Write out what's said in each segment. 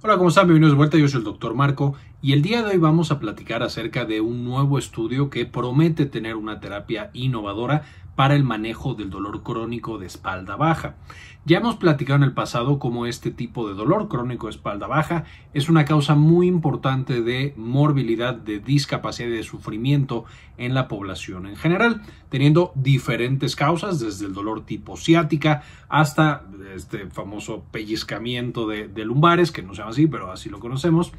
Hola, ¿cómo están? Bienvenidos de vuelta, yo soy el Dr. Marco y el día de hoy vamos a platicar acerca de un nuevo estudio que promete tener una terapia innovadora para el manejo del dolor crónico de espalda baja. Ya hemos platicado en el pasado cómo este tipo de dolor crónico de espalda baja es una causa muy importante de morbilidad, de discapacidad y de sufrimiento en la población en general, teniendo diferentes causas, desde el dolor tipo ciática hasta este famoso pellizcamiento de, de lumbares, que no se llama así, pero así lo conocemos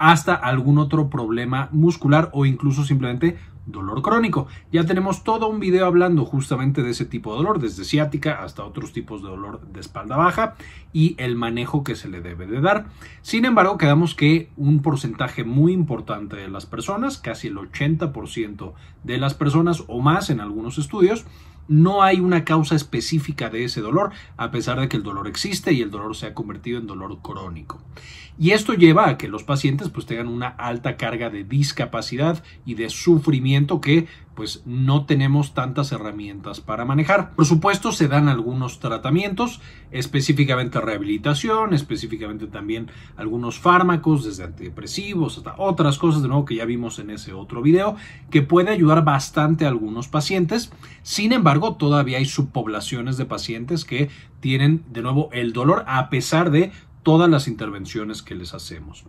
hasta algún otro problema muscular o incluso simplemente dolor crónico. Ya tenemos todo un video hablando justamente de ese tipo de dolor, desde ciática hasta otros tipos de dolor de espalda baja y el manejo que se le debe de dar. Sin embargo, quedamos que un porcentaje muy importante de las personas, casi el 80% de las personas o más en algunos estudios, no hay una causa específica de ese dolor, a pesar de que el dolor existe y el dolor se ha convertido en dolor crónico. Y esto lleva a que los pacientes pues tengan una alta carga de discapacidad y de sufrimiento que pues no tenemos tantas herramientas para manejar. Por supuesto, se dan algunos tratamientos, específicamente rehabilitación, específicamente también algunos fármacos, desde antidepresivos hasta otras cosas, de nuevo, que ya vimos en ese otro video, que puede ayudar bastante a algunos pacientes. Sin embargo, todavía hay subpoblaciones de pacientes que tienen, de nuevo, el dolor a pesar de todas las intervenciones que les hacemos.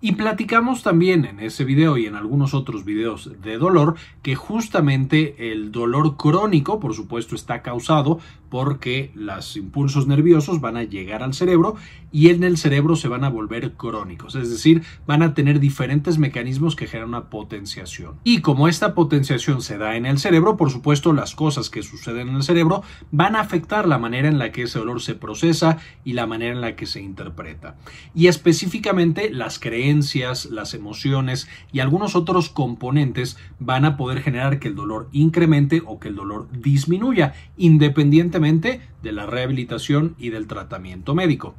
Y platicamos también en ese video y en algunos otros videos de dolor que justamente el dolor crónico, por supuesto, está causado porque los impulsos nerviosos van a llegar al cerebro y en el cerebro se van a volver crónicos, es decir, van a tener diferentes mecanismos que generan una potenciación. Y como esta potenciación se da en el cerebro, por supuesto, las cosas que suceden en el cerebro van a afectar la manera en la que ese dolor se procesa y la manera en la que se interpreta. Y específicamente las creencias las emociones y algunos otros componentes van a poder generar que el dolor incremente o que el dolor disminuya, independientemente de la rehabilitación y del tratamiento médico.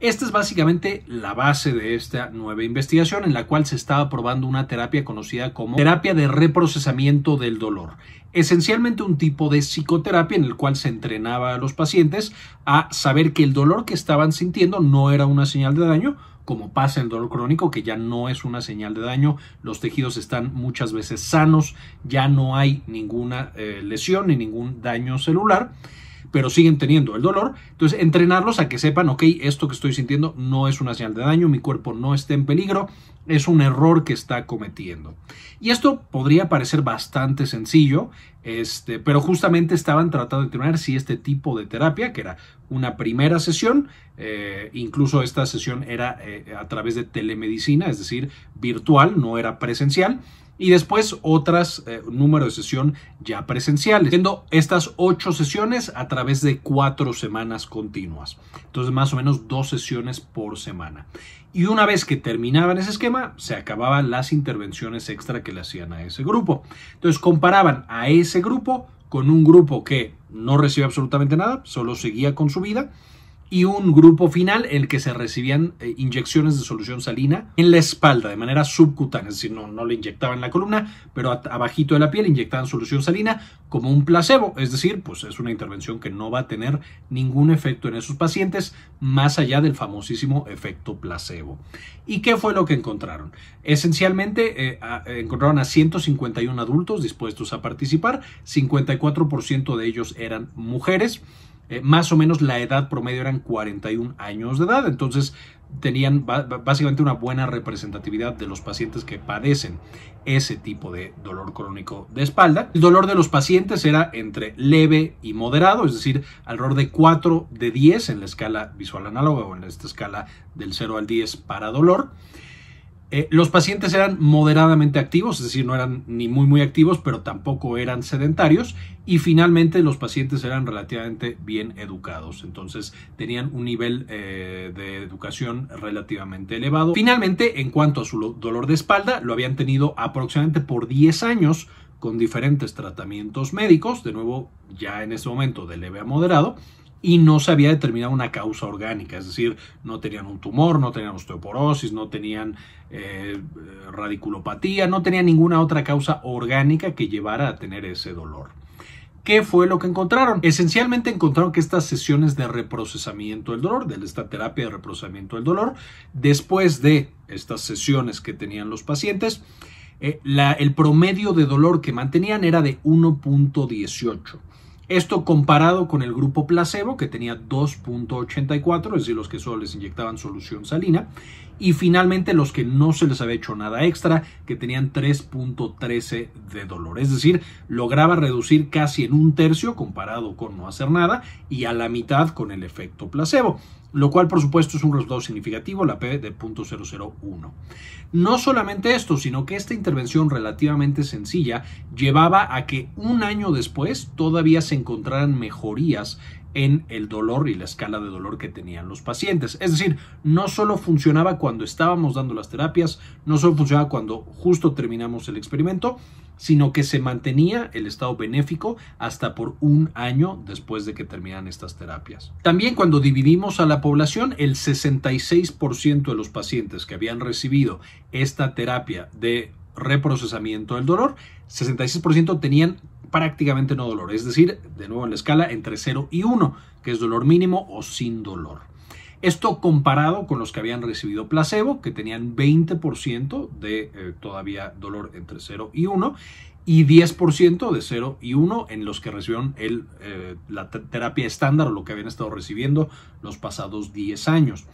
Esta es básicamente la base de esta nueva investigación en la cual se estaba probando una terapia conocida como terapia de reprocesamiento del dolor, esencialmente un tipo de psicoterapia en el cual se entrenaba a los pacientes a saber que el dolor que estaban sintiendo no era una señal de daño como pasa el dolor crónico, que ya no es una señal de daño, los tejidos están muchas veces sanos, ya no hay ninguna eh, lesión ni ningún daño celular pero siguen teniendo el dolor. Entonces, entrenarlos a que sepan, ok, esto que estoy sintiendo no es una señal de daño, mi cuerpo no está en peligro, es un error que está cometiendo. Y esto podría parecer bastante sencillo, este, pero justamente estaban tratando de determinar si este tipo de terapia, que era una primera sesión, eh, incluso esta sesión era eh, a través de telemedicina, es decir, virtual, no era presencial, y después otras eh, número de sesión ya presenciales, siendo estas ocho sesiones a través de cuatro semanas continuas. Entonces más o menos dos sesiones por semana. Y una vez que terminaban ese esquema, se acababan las intervenciones extra que le hacían a ese grupo. Entonces comparaban a ese grupo con un grupo que no recibía absolutamente nada, solo seguía con su vida y un grupo final en el que se recibían eh, inyecciones de solución salina en la espalda de manera subcutánea, es decir, no, no le inyectaban en la columna, pero abajito de la piel inyectaban solución salina como un placebo, es decir, pues es una intervención que no va a tener ningún efecto en esos pacientes más allá del famosísimo efecto placebo. ¿Y qué fue lo que encontraron? Esencialmente eh, encontraron a 151 adultos dispuestos a participar, 54% de ellos eran mujeres, eh, más o menos la edad promedio eran 41 años de edad, entonces tenían básicamente una buena representatividad de los pacientes que padecen ese tipo de dolor crónico de espalda. El dolor de los pacientes era entre leve y moderado, es decir, alrededor de 4 de 10 en la escala visual análoga o en esta escala del 0 al 10 para dolor. Eh, los pacientes eran moderadamente activos, es decir, no eran ni muy muy activos, pero tampoco eran sedentarios. Y finalmente los pacientes eran relativamente bien educados, entonces tenían un nivel eh, de educación relativamente elevado. Finalmente, en cuanto a su dolor de espalda, lo habían tenido aproximadamente por 10 años con diferentes tratamientos médicos, de nuevo ya en ese momento de leve a moderado, y no se había determinado una causa orgánica, es decir, no tenían un tumor, no tenían osteoporosis, no tenían eh, radiculopatía, no tenían ninguna otra causa orgánica que llevara a tener ese dolor. ¿Qué fue lo que encontraron? Esencialmente encontraron que estas sesiones de reprocesamiento del dolor, de esta terapia de reprocesamiento del dolor, después de estas sesiones que tenían los pacientes, eh, el promedio de dolor que mantenían era de 1.18 esto comparado con el grupo placebo, que tenía 2.84, es decir, los que solo les inyectaban solución salina, y finalmente los que no se les había hecho nada extra, que tenían 3.13 de dolor. Es decir, lograba reducir casi en un tercio comparado con no hacer nada y a la mitad con el efecto placebo lo cual por supuesto es un resultado significativo, la P de 0.001. No solamente esto, sino que esta intervención relativamente sencilla llevaba a que un año después todavía se encontraran mejorías en el dolor y la escala de dolor que tenían los pacientes. Es decir, no solo funcionaba cuando estábamos dando las terapias, no solo funcionaba cuando justo terminamos el experimento, sino que se mantenía el estado benéfico hasta por un año después de que terminan estas terapias. También cuando dividimos a la población, el 66% de los pacientes que habían recibido esta terapia de reprocesamiento del dolor, 66% tenían prácticamente no dolor, es decir, de nuevo en la escala entre 0 y 1, que es dolor mínimo o sin dolor. Esto comparado con los que habían recibido placebo, que tenían 20% de eh, todavía dolor entre 0 y 1 y 10% de 0 y 1 en los que recibieron el, eh, la terapia estándar o lo que habían estado recibiendo los pasados 10 años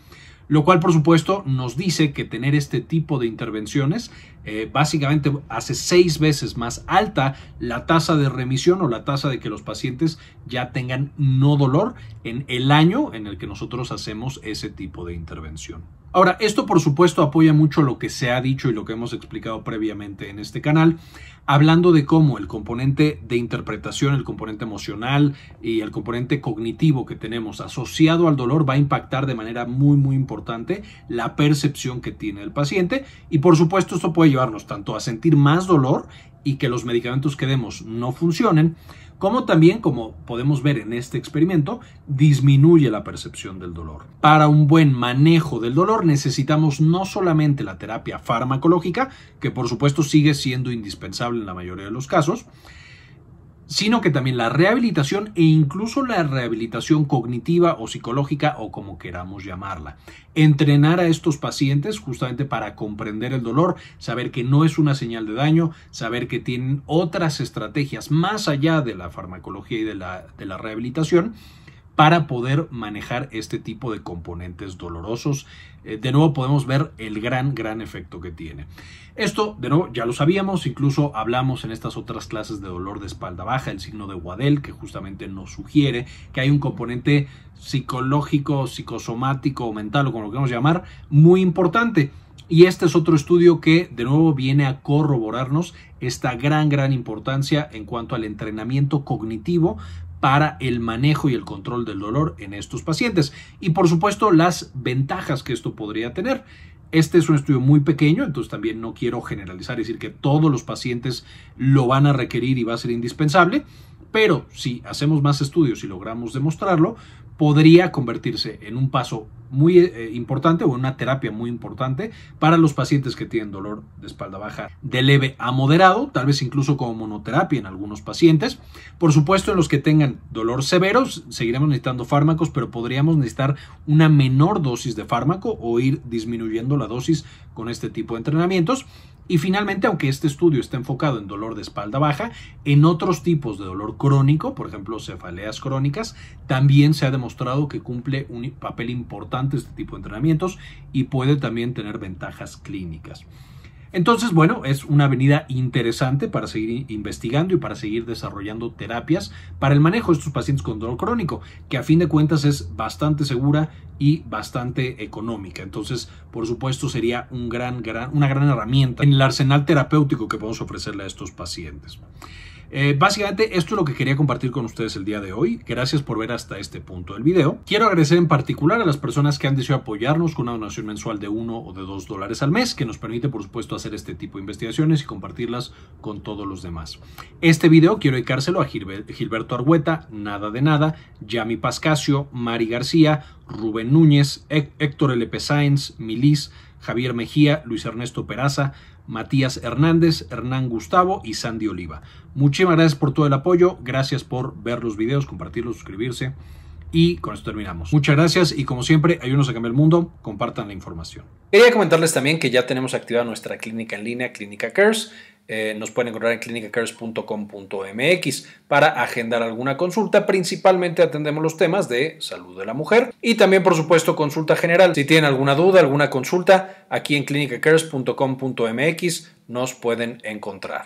lo cual por supuesto nos dice que tener este tipo de intervenciones eh, básicamente hace seis veces más alta la tasa de remisión o la tasa de que los pacientes ya tengan no dolor en el año en el que nosotros hacemos ese tipo de intervención. Ahora, esto por supuesto apoya mucho lo que se ha dicho y lo que hemos explicado previamente en este canal, hablando de cómo el componente de interpretación, el componente emocional y el componente cognitivo que tenemos asociado al dolor va a impactar de manera muy, muy importante la percepción que tiene el paciente. Y por supuesto, esto puede llevarnos tanto a sentir más dolor y que los medicamentos que demos no funcionen, como también, como podemos ver en este experimento, disminuye la percepción del dolor. Para un buen manejo del dolor necesitamos no solamente la terapia farmacológica, que por supuesto sigue siendo indispensable en la mayoría de los casos, sino que también la rehabilitación e incluso la rehabilitación cognitiva o psicológica o como queramos llamarla. Entrenar a estos pacientes justamente para comprender el dolor, saber que no es una señal de daño, saber que tienen otras estrategias más allá de la farmacología y de la, rehabilitación para poder manejar este tipo de componentes dolorosos. Eh, de nuevo podemos ver el gran, gran efecto que tiene. Esto, de nuevo, ya lo sabíamos, incluso hablamos en estas otras clases de dolor de espalda baja, el signo de Waddell, que justamente nos sugiere que hay un componente psicológico, psicosomático o mental, o como lo queremos llamar, muy importante. Y este es otro estudio que de nuevo viene a corroborarnos esta gran, gran importancia en cuanto al entrenamiento cognitivo para el manejo y el control del dolor en estos pacientes. Y por supuesto las ventajas que esto podría tener. Este es un estudio muy pequeño, entonces también no quiero generalizar, y decir que todos los pacientes lo van a requerir y va a ser indispensable, pero si hacemos más estudios y logramos demostrarlo, podría convertirse en un paso muy eh, importante o en una terapia muy importante para los pacientes que tienen dolor de espalda baja de leve a moderado, tal vez incluso como monoterapia en algunos pacientes. Por supuesto, en los que tengan dolor severo, seguiremos necesitando fármacos, pero podríamos necesitar una menor dosis de fármaco o ir disminuyendo la dosis con este tipo de entrenamientos. Y finalmente, aunque este estudio está enfocado en dolor de espalda baja, en otros tipos de dolor crónico, por ejemplo cefaleas crónicas, también se ha demostrado que cumple un papel importante este tipo de entrenamientos y puede también tener ventajas clínicas. Entonces, bueno, es una avenida interesante para seguir investigando y para seguir desarrollando terapias para el manejo de estos pacientes con dolor crónico, que a fin de cuentas es bastante segura y bastante económica. Entonces, por supuesto, sería una gran herramienta en el arsenal terapéutico que podemos ofrecerle a estos pacientes. Eh, básicamente esto es lo que quería compartir con ustedes el día de hoy. Gracias por ver hasta este punto del video. Quiero agradecer en particular a las personas que han decidido apoyarnos con una donación mensual de 1 o de 2 dólares al mes, que nos permite por supuesto hacer este tipo de investigaciones y compartirlas con todos los demás. Este video quiero dedicárselo a Gilberto Argüeta, Nada de Nada, Yami Pascasio, Mari García, Rubén Núñez, Héctor L.P. Sáenz, Milis, Javier Mejía, Luis Ernesto Peraza, Matías Hernández, Hernán Gustavo y Sandy Oliva. Muchísimas gracias por todo el apoyo, gracias por ver los videos, compartirlos, suscribirse. Y con esto terminamos. Muchas gracias y como siempre, ayúdenos a cambiar el mundo, compartan la información. Quería comentarles también que ya tenemos activada nuestra clínica en línea, Clínica Cares. Eh, nos pueden encontrar en clinicacares.com.mx para agendar alguna consulta. Principalmente atendemos los temas de salud de la mujer y también, por supuesto, consulta general. Si tienen alguna duda, alguna consulta, aquí en clinicacares.com.mx nos pueden encontrar.